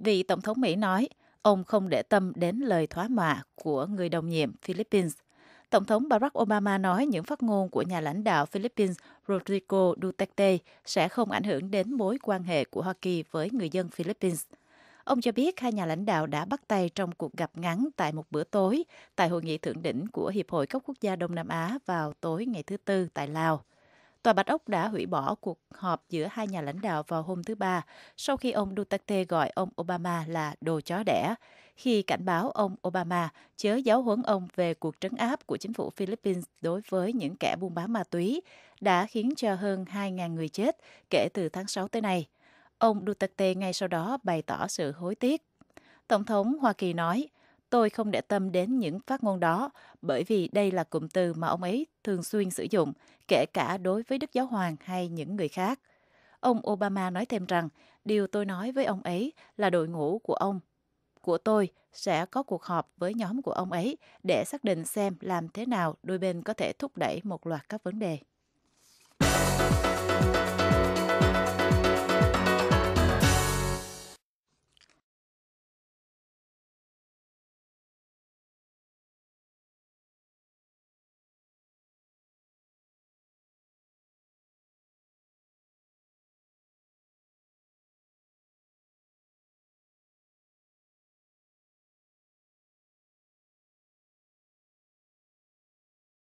vì Tổng thống Mỹ nói ông không để tâm đến lời thoá mạ của người đồng nhiệm Philippines. Tổng thống Barack Obama nói những phát ngôn của nhà lãnh đạo Philippines Rodrigo Duterte sẽ không ảnh hưởng đến mối quan hệ của Hoa Kỳ với người dân Philippines. Ông cho biết hai nhà lãnh đạo đã bắt tay trong cuộc gặp ngắn tại một bữa tối tại hội nghị thượng đỉnh của Hiệp hội các quốc gia Đông Nam Á vào tối ngày thứ Tư tại Lào. Tòa Bạch Ốc đã hủy bỏ cuộc họp giữa hai nhà lãnh đạo vào hôm thứ Ba, sau khi ông Duterte gọi ông Obama là đồ chó đẻ, khi cảnh báo ông Obama chớ giáo huấn ông về cuộc trấn áp của chính phủ Philippines đối với những kẻ buôn bán ma túy đã khiến cho hơn 2.000 người chết kể từ tháng 6 tới nay. Ông Duterte ngay sau đó bày tỏ sự hối tiếc. Tổng thống Hoa Kỳ nói, Tôi không để tâm đến những phát ngôn đó, bởi vì đây là cụm từ mà ông ấy thường xuyên sử dụng, kể cả đối với Đức Giáo Hoàng hay những người khác. Ông Obama nói thêm rằng, điều tôi nói với ông ấy là đội ngũ của ông, của tôi sẽ có cuộc họp với nhóm của ông ấy để xác định xem làm thế nào đôi bên có thể thúc đẩy một loạt các vấn đề.